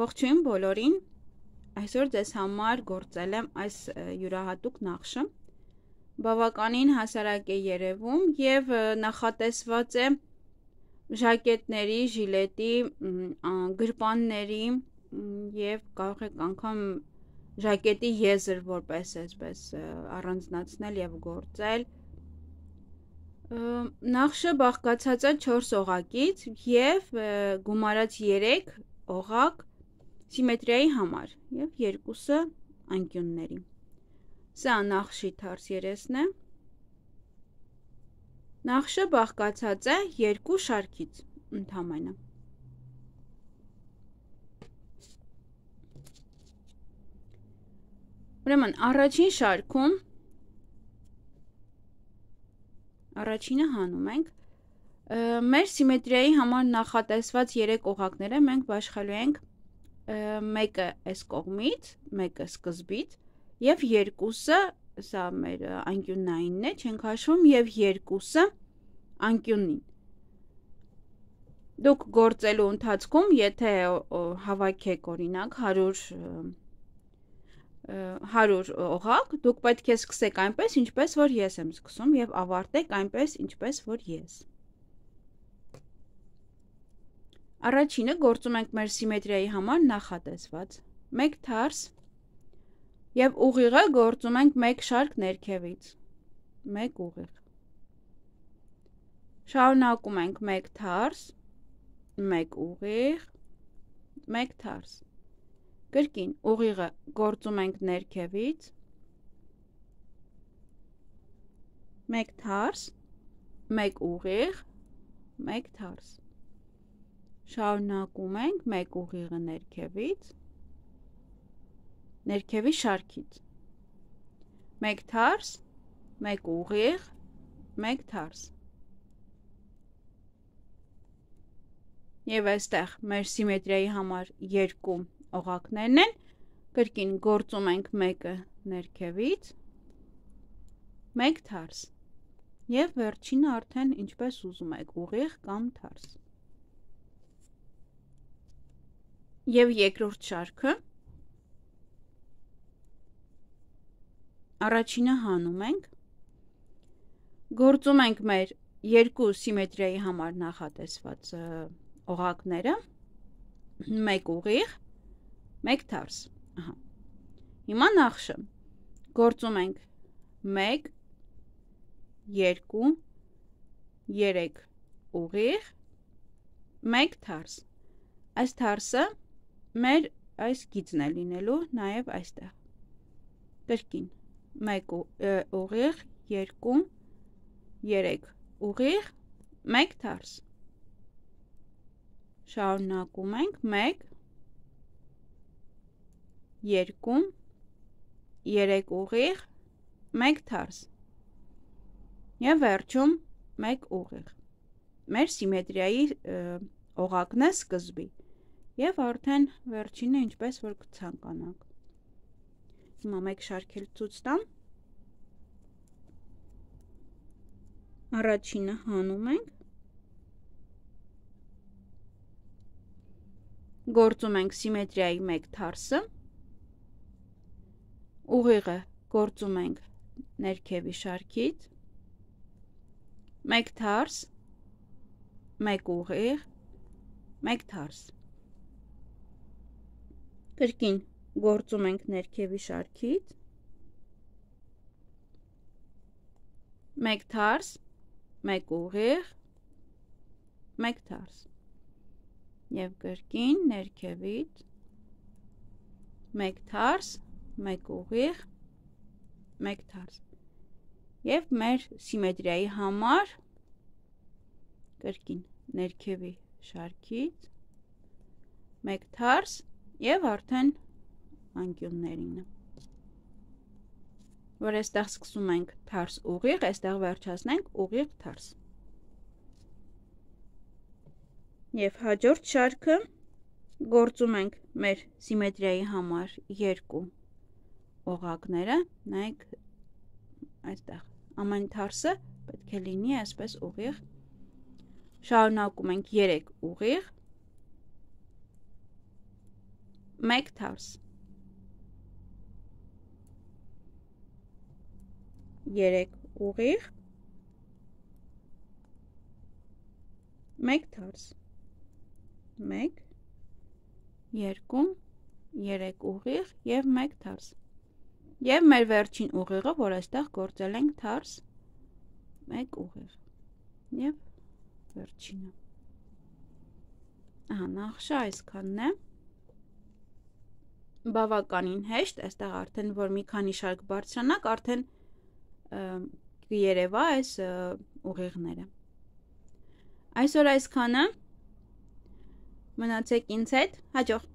Ողջույն բոլորին։ Այսօր ձեզ համար գործել եմ այս յուրահատուկ նախշը։ Բավականին հասարակ է երևում եւ նախատեսված է ժակետների, ժիլետի, գրպանների եւ կարող եք անգամ ժակետի եզր որպես այսպես առանձնացնել եւ գործել։ Նախշը բաղկացած է 4 օղակից եւ գումարած 3 օղակ սիմետրիայի համար եւ երկուսը անկյունների։ Սա նախշի թարս երեսն է։ Նախշը բաղկացած է երկու շարքից ընդհանրապես։ Ուրեմն առաջին շարքում առաջինը հանում ենք մեր սիմետրիայի համար նախատեսված 3 օղակները մենք բաշխելու ենք մեկը այս կողմից, մեկը սկզբից եւ երկուսը սա մեր անկյուննայինն է, չենք հաշվում եւ երկուսը անկյունին։ Դուք գործելու ընթացքում, եթե հավաքեք օրինակ 100 100 օղակ, դուք պետք է սկսեք այնպես, ինչպես որ ես եմ սկսում եւ ավարտեք այնպես, ինչպես որ ես։ Առաջինը գործում ենք մեր սիմետրիայի համար նախատեսված։ 1 թարս եւ ուղիղը գործում ենք 1 շարք ներքևից։ 1 ուղիղ։ Շարունակում ենք 1 թարս, 1 ուղիղ, 1 թարս։ Կրկին ուղիղը գործում ենք ներքևից։ 1 թարս, 1 ուղիղ, 1 թարս շարունակում ենք մեկ ուղիղը ներքևից, ներքևի շարքից, մեկ թարս, մեկ ուղիղ, մեկ թարս, և այստեղ մեր սիմետրիայի համար երկու ողակներն են, կրկին գործում ենք մեկը ներքևից, մեկ թարս, և վերջինը արդեն ինչպես ուզում եք, ուղիղ կամ թարս։ եւ երկրորդ շարքը առաջինը հանում ենք գործում ենք մեր երկու սիմետրիայի համար նախատեսված օղակները մեկ ուղիղ մեկ թարս ահա հիմա նախշը գործում ենք 1 2 3 ուղիղ 1 թարս այս թարսը Մեր այս գիծն է լինելու նաև այստեղ։ Կրկին 1 ուղիղ, 2 3 ուղիղ, 1 թարս։ Շարունակում ենք 1 2 3 ուղիղ, 1 թարս։ Եվ վերջում 1 ուղիղ։ Մեր սիմետրիայի օղակն է սկզբի եւ արդեն վերջինը ինչպես որ կցանկանաք։ Հիմա մեկ շարքել ցույց տամ։ Առաջինը հանում ենք, գործում ենք սիմետրիայի մեկ թարսը, ուղիղը գործում ենք ներքևի շարքից, մեկ թարս, մեկ ուղիղ, մեկ թարս։ Փրկին գործում ենք ներքևի շարքից։ 1 թարս, 1 ուղիղ, 1 թարս։ Եվ գրկին ներքևից 1 թարս, 1 ուղիղ, 1 թարս։ Եվ մեր սիմետրիայի համար գրկին ներքևի շարքից 1 թարս, 1 եւ արդեն անկյուններին որ այստեղ սկսում ենք թարս ուղիղ, այստեղ վերջացնենք ուղիղ թարս։ Եվ հաջորդ շարքը գործում ենք մեր սիմետրիայի համար երկու օղակները, նայեք այստեղ, ամեն թարսը պետք է լինի այսպես ուղիղ, շարունակում ենք երեկ ուղիղ, 1 թարս 3 ուղիղ 1 թարս 1 2 3 ուղիղ եւ 1 թարս Եվ մեր վերջին ուղիղը, որ այստեղ գործել ենք թարս 1 ուղիղ։ Եվ վերջինը։ Ահա նախշը այսքանն է բավականին հեշտ, այստեղ արդեն որ մի քանի շարք բարձրանակ, արդեն կերևա այս ուղիղները։ Այսօր այսքանը։ Մնացեք ինձ հետ, հաջող